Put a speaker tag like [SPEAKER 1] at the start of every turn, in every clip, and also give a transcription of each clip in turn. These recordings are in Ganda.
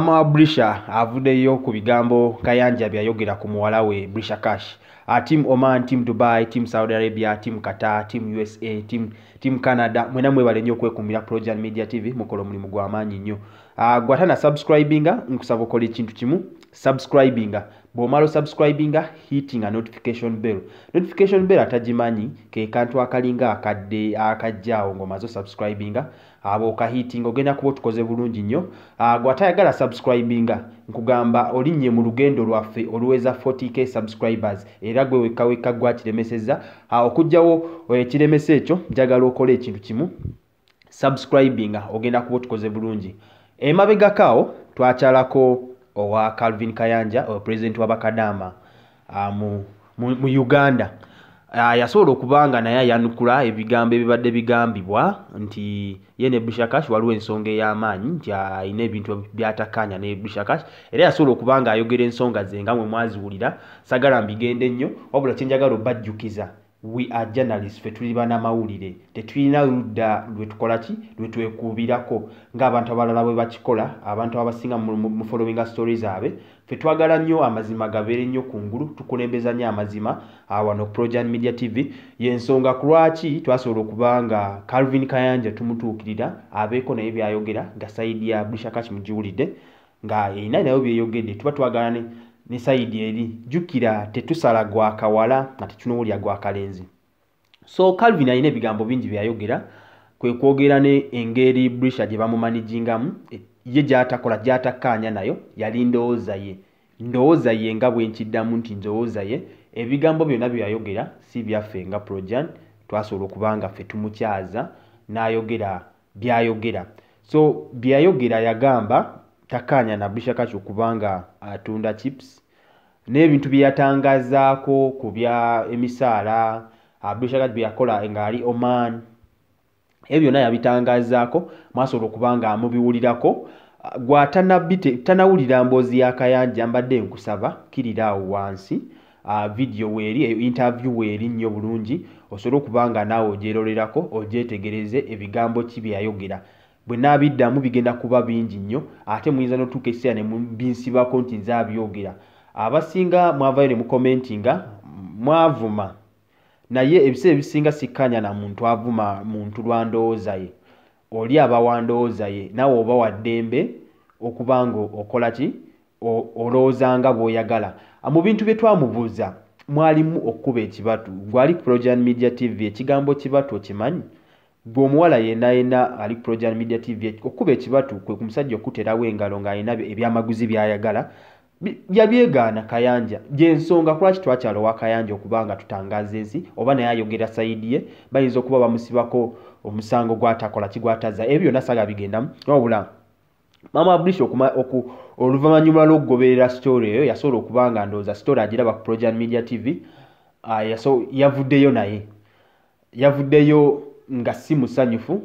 [SPEAKER 1] mama wa brisha avuddeyo ku bigambo kayanja byayogera ku muwala we brisha cash team oman team dubai team saudi arabia team qatar team usa team, team canada mwena mwebale nnyo okwekuumira projan media tv mukola omulimu gw'amaanyi nnyo gwatana subscribinga nkusaba okola ekintu kimu subscribinga bw'omala osubscribinga hitinga notification bell notification bell atagimanyi ke kantu akalinga akadde akajjaawo ng'omaze osubscribinga abo okahitinga ogenda kuba otukoze bulungi nnyo ah, gwe atayagala subscribinga nkugamba olinnye mu lugendo lwaffe oluweza 40k subscribers era gwe wekkaweka gwakiremeseza ah, okugjawo ekiremesa eh, ekyo njagala okola ekintu kimu subscribinga ogenda kuba otukoze bulungi emabegakaawo twakyalako owa calvin kayanja pulezidenti wabakadama ah, mu, mu, mu uganda ah, yasobola okuba nga naye ayanukula ebigambo ebibadde bigambibwa nti ye ne bushakash waliwo ensonga ey'amaanyi nti ayina ebintu byatakkanya ne bushakash era yasobola okuba nga ayogera ensonga zenga mwe mwaziwulira sagala mbigende nnyo wabula kyenjagala obajjukiza we are journalists fe tuli bannamawulire tetulina ludda lwe tukolaki lwe twekuubirako ng'abantu abalala bwe bakikola abantu abasinga mu followinga stories abe fe twagala nnyo amazima gabeere nnyo kungulu tukulembeza nnyo amazima awano ah, progen media tv yensonga ku lwaki twasobola okuba nga calvin kayanja tumutuukirira abeeko naye byayogera nga saidi ya brisha kach mugiwulidde nga erina nayo byeyogedde tuba twagala ne ne sayidi eri jjukira tetusala gwakawala nga tekinowulya gwakalenzi so calvin alina ebigambo bingi byayogera kwe kwogera ne engeri brisha gye bamumanijingamu e, ye gyatakola gyatakkaanya nayo yali ndowooza ye ndowooza ye nga bwe nkiddamu nti ndowooza ye ebigambo byonna byeyayogera si byaffe nga projan twasobola okuba nga ffe tumukyaza n'ayogera byayogera so byeyayogera yagamba takanya na bishakach okubanga atunda chips n'ebintu byeyatangazaako ku bya emisaala ah, bishakach byeyakola ngaali oman ebyo byonna yabitangazaako mwasobola okuba nga amubiwulirako ah, gwe tanawulira mboozi yakayanja mbadde nkusaba kirira awo wansi ah, vidiyo weeri eyo eh, intavyu weeri nnyo bulungi osobole okuba nga naawe ogyerolerako ogyetegereze ebigambo ki byeyayogera bwe naabiddamu bigenda kuba bingi nnyo ate muyinza n'otuuka ekiseera ne mubinsibako nti nzaabyogera abasinga mwavayo ne mukomenti nga mwavuma naye ebiseera ebisinga sikkanya na muntu avuma muntu lwa ndowooza ye oli aba wa ndowooza ye naawe oba wa ddembe okuba nga okola ki olowooza nga bw'oyagala mu bintu bye twamubuuza mwalimu okkuba ekibatu gwali ku progan media tv ekigambo kibatu okimanyi gwe omuwala yenna yenna ali kuprojan media tv okuba ekibatu kwe ku musajja okuterawo engalo ng'ayina ebyamaguzi byayagala yabyegaana kayanja gyensonga kulwaki twakyalo wa kayanja okuba nga tutangaza ensi oba naye ayogera sayidi ye bayinza okuba bamusibako omusango gwatakola kigwataza ebyo byonna saga bigendamu wabula maama brish oluvannyuma lwokugoberera sitore eyo yasobola okuba nga ndowooza sitore agiraba ku projan media tv yavuddeyo naye yavuddeyo nga si musanyufu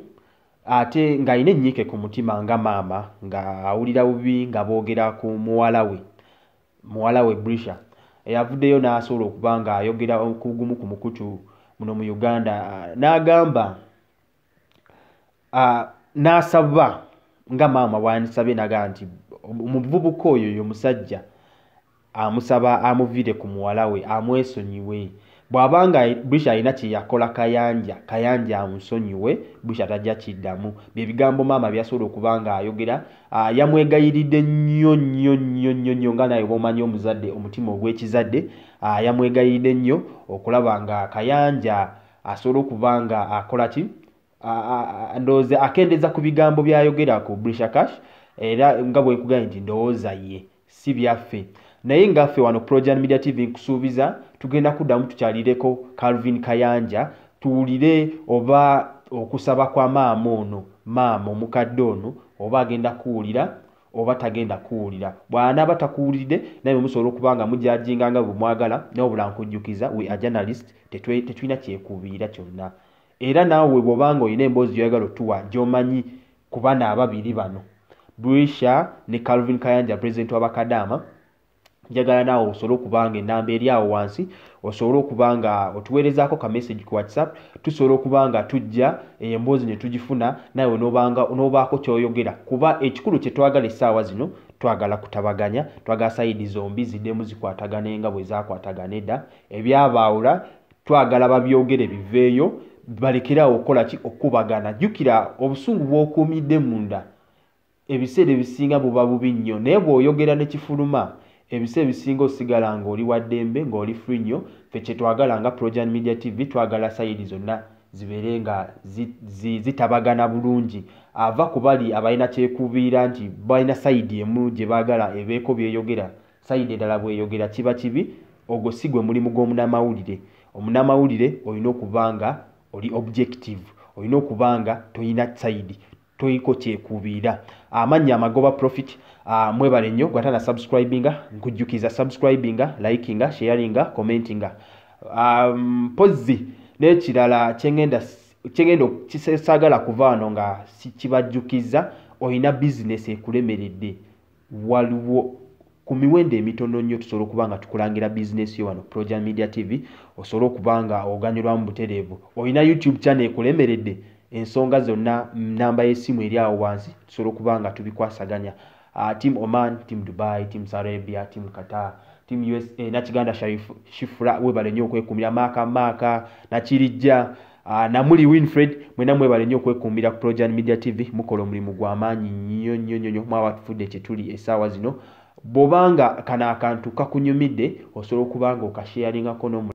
[SPEAKER 1] ate ng'alina ennyike ku mutima nga maama ng'awulira bubi nga boogera ku muwala we muwala we brisha eyavuddeyo n'asobola okuba ng'ayogera kugumu ku mukutu muno mu uganda n'agamba n'asaba nga maama bwanisabye nagamba nti omuvubuka oyo yo musajja amusaba amuviire ku muwala we amwesonyiwe bw'aba nga bush alina kyeyakola kayanja kayanja amusonyiwe bush atajja kiddamu byebigambo maama byasobola okuba nga ayogera ah, yamwegayiridde nnyo nnyo nnyo nnyo nnyo nga naye bomanyi omuzadde omutima ogw'ekizadde ah, yamwegayiridde nnyo okulaba nga kayanja asobola okuba nga akola ki ah, ndowooza akendeeza ku bigambo byayogera ku brisha cash era nga bwekugaye nti ndowooza ye si byaffe naye ngaffe wano progen media tv nkusuubiza tugenda kuddamu tukyalireko calvin kayanja tuwulire oba okusaba kwa maama ono maama omukadde ono oba agenda kuwulira oba tagenda kuwulira bw'anaaba takuwuliridde naye musobola okuba nga mujajinga nga bwe mwagala naye obula nkujjukiza we a journalist tetulina kyekubiira kyonna era naawe bwobanga olina emboozi gyoyagala otuwa gyomanyi ku bana ababiri bano brisha ne calvin kayanja president wabakadaama njagala naawe osobole okubanga enamba eri awo wansi osobole okubanga otuweerezaako kamessage ku whatsapp tusobole okubanga tujja emboozi ne tugifuna naawe n'obaako kyoyogera kuba ekikulu kyetwagala essaawa zino twagala kutabaganya twagala sayidi zombi ziddemu zikwatagane nga bwe zaakwatagana edda ebyabaawula twagala babyogere biveeyo balekerawo okukolaki okkubagana jjukira obusungu bw'okuumidde munda ebiseera ebisinga buba bubi nnyo naye bw'oyogera ne kifuluma ebisa ebisinga osigala ngaoli waddembe ngaoli fre nnyo fe kyetwagala nga progen media tv twagala sayidi zonna zibeere nga zitabagana bulungi ava ku bali abalina kyekubiira nti balina sayidi emu gye baagala ebeeko byeyogera sayidi endala bweyogera kiba kibi ogwo si gwe mulimu gw'omunamawulire omunamawulire olina okuba nga oli objective olina okuba nga toyina sayidi tuiko kyekubiira amannya amagoba profit Uh, mwebale nnyo gwe atana subscribinga nkujjukiza subscribinga likinga sharinga commentinga mpozzi um, n'ekirala kyengenda kisaagala kuva ano nga sikibajjukiza olina bizinesi ekulemeredde waliwo ku miwendo emitono nnyo tusobola okuba nga tukulangira bizinesi yo wano proja media tv osobole okuba nga oganyulwamu butereevu olina youtube chane ekulemeredde ensonga zonna nnamba mm, y'essimu eri awo wansi tusobola okuba nga tubikwasaganya ah, tiam oman tiam dubai tiam sarabia tiam qatar tiam usa nakiganda sharif shifura webale nyo okwekumira maaka maaka nakirijja ah, namuli winfred mwena mwebale nyo okwekumira ku projan media tv mukola omulimu gw'amaanyi nnyo nnyo nnyonyo mwaba tufudde kyetuli essaawa zino bw'obanga kano akantu kakunyumidde osobola okuba nga okasheyaringako n'omu